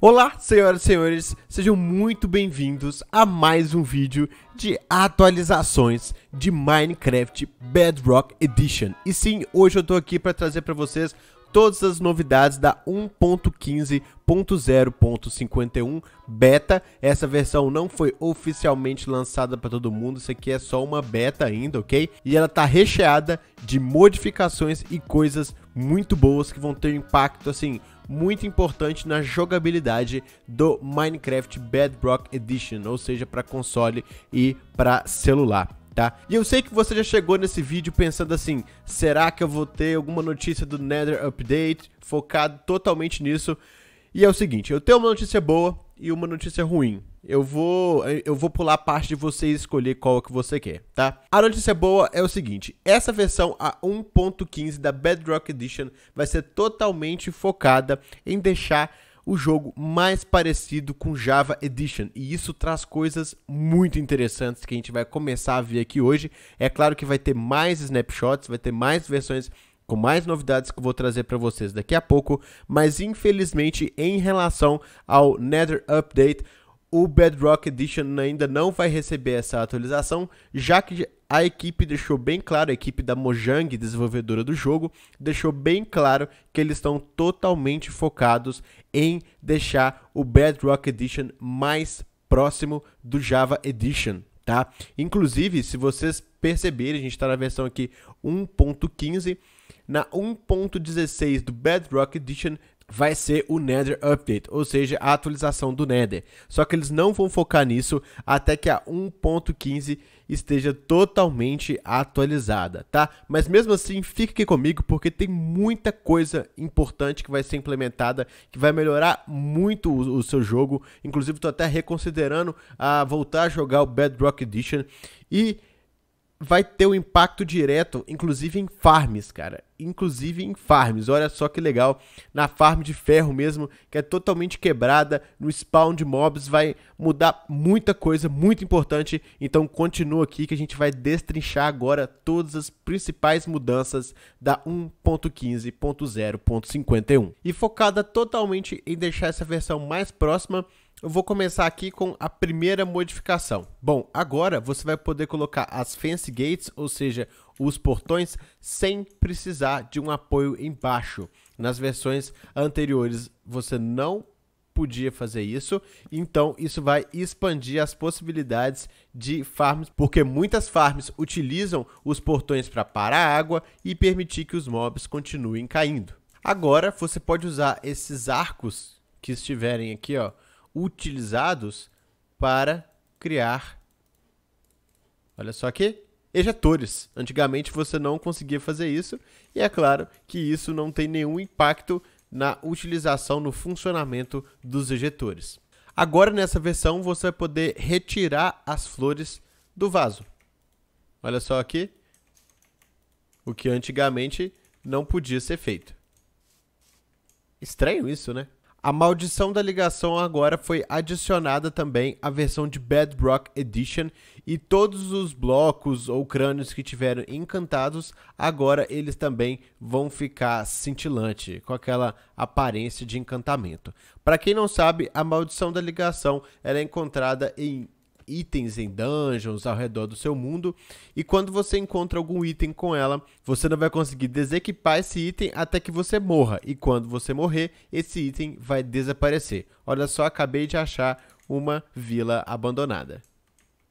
Olá, senhoras e senhores, sejam muito bem-vindos a mais um vídeo de atualizações de Minecraft Bedrock Edition. E sim, hoje eu tô aqui para trazer para vocês todas as novidades da 1.15.0.51 beta. Essa versão não foi oficialmente lançada para todo mundo, isso aqui é só uma beta ainda, ok? E ela tá recheada de modificações e coisas muito boas que vão ter impacto assim muito importante na jogabilidade do Minecraft Bedrock Edition, ou seja, para console e para celular. Tá? E eu sei que você já chegou nesse vídeo pensando assim, será que eu vou ter alguma notícia do Nether Update focado totalmente nisso? E é o seguinte, eu tenho uma notícia boa e uma notícia ruim. Eu vou, eu vou pular a parte de você escolher qual é que você quer, tá? A notícia boa é o seguinte: essa versão a 1.15 da Bedrock Edition vai ser totalmente focada em deixar o jogo mais parecido com Java Edition. E isso traz coisas muito interessantes que a gente vai começar a ver aqui hoje. É claro que vai ter mais snapshots, vai ter mais versões com mais novidades que eu vou trazer para vocês daqui a pouco, mas infelizmente em relação ao Nether Update, o Bedrock Edition ainda não vai receber essa atualização, já que a equipe deixou bem claro, a equipe da Mojang, desenvolvedora do jogo, deixou bem claro que eles estão totalmente focados em deixar o Bedrock Edition mais próximo do Java Edition, tá? Inclusive, se vocês perceberem, a gente está na versão aqui 1.15 na 1.16 do Bedrock Edition vai ser o Nether Update, ou seja, a atualização do Nether. Só que eles não vão focar nisso até que a 1.15 esteja totalmente atualizada, tá? Mas mesmo assim, fique aqui comigo porque tem muita coisa importante que vai ser implementada, que vai melhorar muito o, o seu jogo. Inclusive, estou até reconsiderando a ah, voltar a jogar o Bedrock Edition e vai ter um impacto direto, inclusive em farms, cara inclusive em farms. Olha só que legal, na farm de ferro mesmo, que é totalmente quebrada, no spawn de mobs vai mudar muita coisa, muito importante. Então continua aqui que a gente vai destrinchar agora todas as principais mudanças da 1.15.0.51. E focada totalmente em deixar essa versão mais próxima eu vou começar aqui com a primeira modificação. Bom, agora você vai poder colocar as fence gates, ou seja, os portões sem precisar de um apoio embaixo. Nas versões anteriores você não podia fazer isso, então isso vai expandir as possibilidades de farms, porque muitas farms utilizam os portões para parar água e permitir que os mobs continuem caindo. Agora você pode usar esses arcos que estiverem aqui, ó, utilizados para criar. Olha só aqui, ejetores. Antigamente você não conseguia fazer isso, e é claro que isso não tem nenhum impacto na utilização, no funcionamento dos ejetores. Agora, nessa versão, você vai poder retirar as flores do vaso. Olha só aqui, o que antigamente não podia ser feito. Estranho isso, né? A maldição da ligação agora foi adicionada também à versão de Bedrock Edition e todos os blocos ou crânios que tiveram encantados, agora eles também vão ficar cintilante, com aquela aparência de encantamento. Para quem não sabe, a maldição da ligação era é encontrada em itens em dungeons ao redor do seu mundo. E quando você encontra algum item com ela, você não vai conseguir desequipar esse item até que você morra. E quando você morrer, esse item vai desaparecer. Olha só, acabei de achar uma vila abandonada.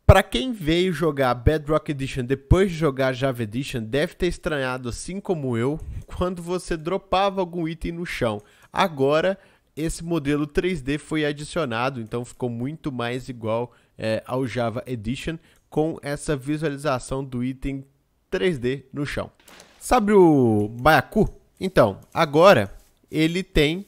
Para quem veio jogar Bedrock Edition depois de jogar Java Edition, deve ter estranhado, assim como eu, quando você dropava algum item no chão. Agora, esse modelo 3D foi adicionado, então ficou muito mais igual é, ao Java Edition com essa visualização do item 3D no chão. Sabe o Baiacu? Então, agora ele tem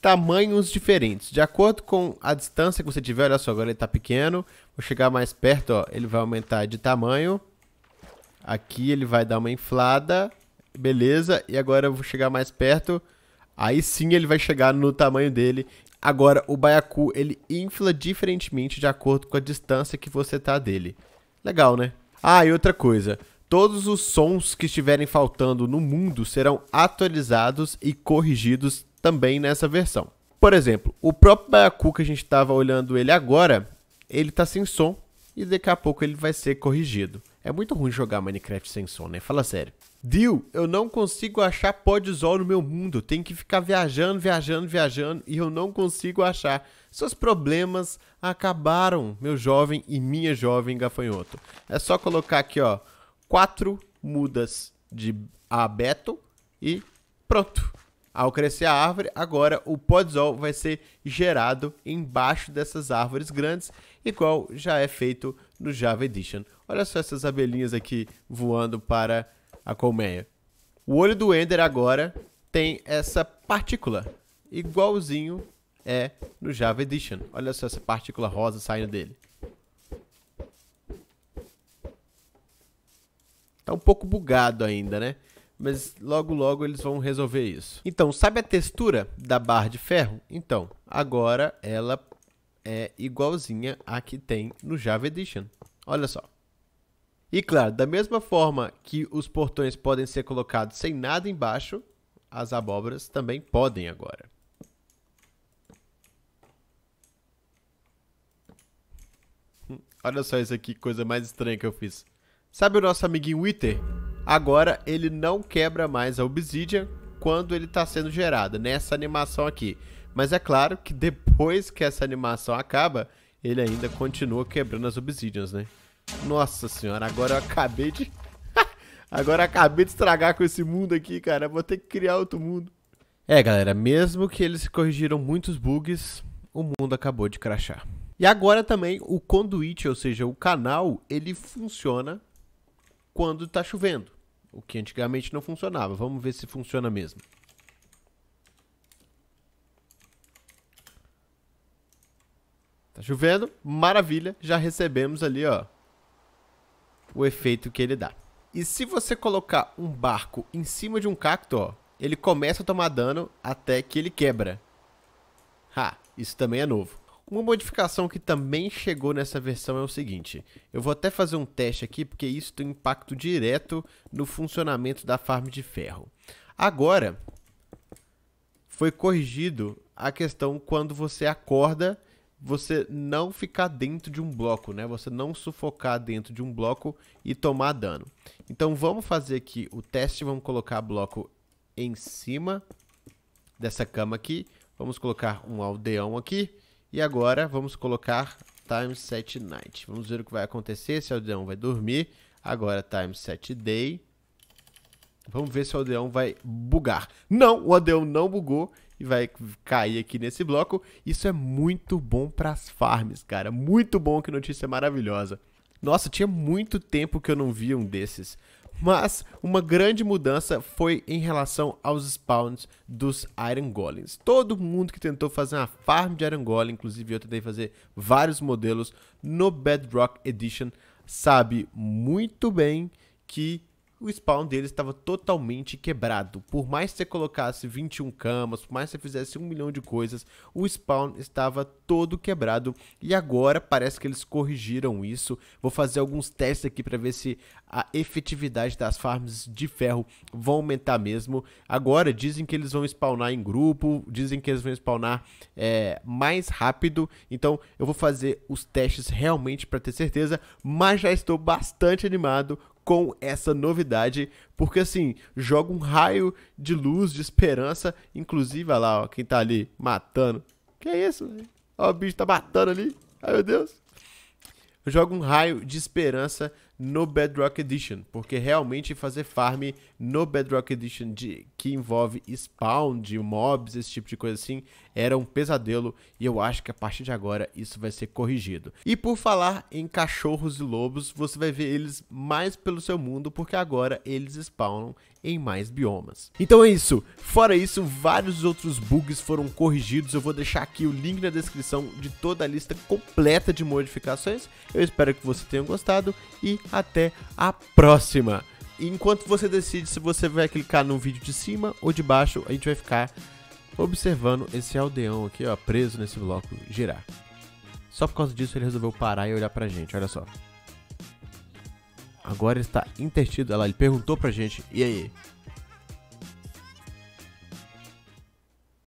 tamanhos diferentes. De acordo com a distância que você tiver, olha só, agora ele está pequeno. Vou chegar mais perto, ó, ele vai aumentar de tamanho. Aqui ele vai dar uma inflada. Beleza, e agora eu vou chegar mais perto. Aí sim ele vai chegar no tamanho dele Agora, o baiacu ele infla diferentemente de acordo com a distância que você tá dele. Legal, né? Ah, e outra coisa. Todos os sons que estiverem faltando no mundo serão atualizados e corrigidos também nessa versão. Por exemplo, o próprio baiacu que a gente estava olhando ele agora, ele tá sem som e daqui a pouco ele vai ser corrigido. É muito ruim jogar Minecraft sem som, né? Fala sério. Dil, eu não consigo achar podzol no meu mundo. Tem que ficar viajando, viajando, viajando e eu não consigo achar. Seus problemas acabaram, meu jovem e minha jovem gafanhoto. É só colocar aqui, ó, quatro mudas de abeto e pronto. Ao crescer a árvore, agora o podzol vai ser gerado embaixo dessas árvores grandes, igual já é feito no Java Edition. Olha só essas abelhinhas aqui voando para a colmeia. O olho do Ender agora tem essa partícula, igualzinho é no Java Edition. Olha só essa partícula rosa saindo dele. Tá um pouco bugado ainda, né? Mas logo logo eles vão resolver isso. Então, sabe a textura da barra de ferro? Então, agora ela é igualzinha a que tem no Java Edition. Olha só. E claro, da mesma forma que os portões podem ser colocados sem nada embaixo, as abóboras também podem agora. Hum, olha só isso aqui, coisa mais estranha que eu fiz. Sabe o nosso amiguinho Wither? Agora ele não quebra mais a obsidian quando ele está sendo gerado, nessa animação aqui. Mas é claro que depois que essa animação acaba, ele ainda continua quebrando as obsidians, né? Nossa senhora, agora eu acabei de... agora eu acabei de estragar com esse mundo aqui, cara. vou ter que criar outro mundo. É, galera, mesmo que eles corrigiram muitos bugs, o mundo acabou de crachar. E agora também o conduit, ou seja, o canal, ele funciona quando tá chovendo. O que antigamente não funcionava. Vamos ver se funciona mesmo. Tá chovendo, maravilha, já recebemos ali, ó, o efeito que ele dá. E se você colocar um barco em cima de um cacto, ó, ele começa a tomar dano até que ele quebra. Ha, isso também é novo. Uma modificação que também chegou nessa versão é o seguinte, eu vou até fazer um teste aqui porque isso tem impacto direto no funcionamento da farm de ferro. Agora, foi corrigido a questão quando você acorda você não ficar dentro de um bloco, né? Você não sufocar dentro de um bloco e tomar dano. Então vamos fazer aqui o teste, vamos colocar bloco em cima dessa cama aqui. Vamos colocar um aldeão aqui. E agora vamos colocar time set night. Vamos ver o que vai acontecer, se o aldeão vai dormir. Agora time set day. Vamos ver se o aldeão vai bugar. Não, o aldeão não bugou e vai cair aqui nesse bloco. Isso é muito bom para as farms, cara. Muito bom, que notícia maravilhosa. Nossa, tinha muito tempo que eu não via um desses. Mas uma grande mudança foi em relação aos spawns dos Iron Golems. Todo mundo que tentou fazer uma farm de Iron Golem, inclusive eu tentei fazer vários modelos no Bedrock Edition, sabe muito bem que o spawn deles estava totalmente quebrado. Por mais que você colocasse 21 camas, por mais que você fizesse um milhão de coisas, o spawn estava todo quebrado. E agora parece que eles corrigiram isso. Vou fazer alguns testes aqui para ver se a efetividade das farms de ferro vão aumentar mesmo. Agora dizem que eles vão spawnar em grupo, dizem que eles vão spawnar é, mais rápido. Então eu vou fazer os testes realmente para ter certeza, mas já estou bastante animado com essa novidade, porque assim, joga um raio de luz, de esperança, inclusive, olha lá, ó, quem tá ali matando. Que é isso? Ó, o bicho tá matando ali. Ai, meu Deus. Joga um raio de esperança no Bedrock Edition, porque realmente fazer farm no Bedrock Edition de, que envolve spawn de mobs, esse tipo de coisa assim, era um pesadelo e eu acho que a partir de agora isso vai ser corrigido. E por falar em cachorros e lobos, você vai ver eles mais pelo seu mundo porque agora eles spawnam em mais biomas. Então é isso. Fora isso, vários outros bugs foram corrigidos. Eu vou deixar aqui o link na descrição de toda a lista completa de modificações. Eu espero que você tenha gostado e até a próxima. Enquanto você decide se você vai clicar no vídeo de cima ou de baixo, a gente vai ficar observando esse aldeão aqui, ó, preso nesse bloco, girar. Só por causa disso ele resolveu parar e olhar pra gente, olha só. Agora está intertido, olha lá, ele perguntou pra gente, e aí?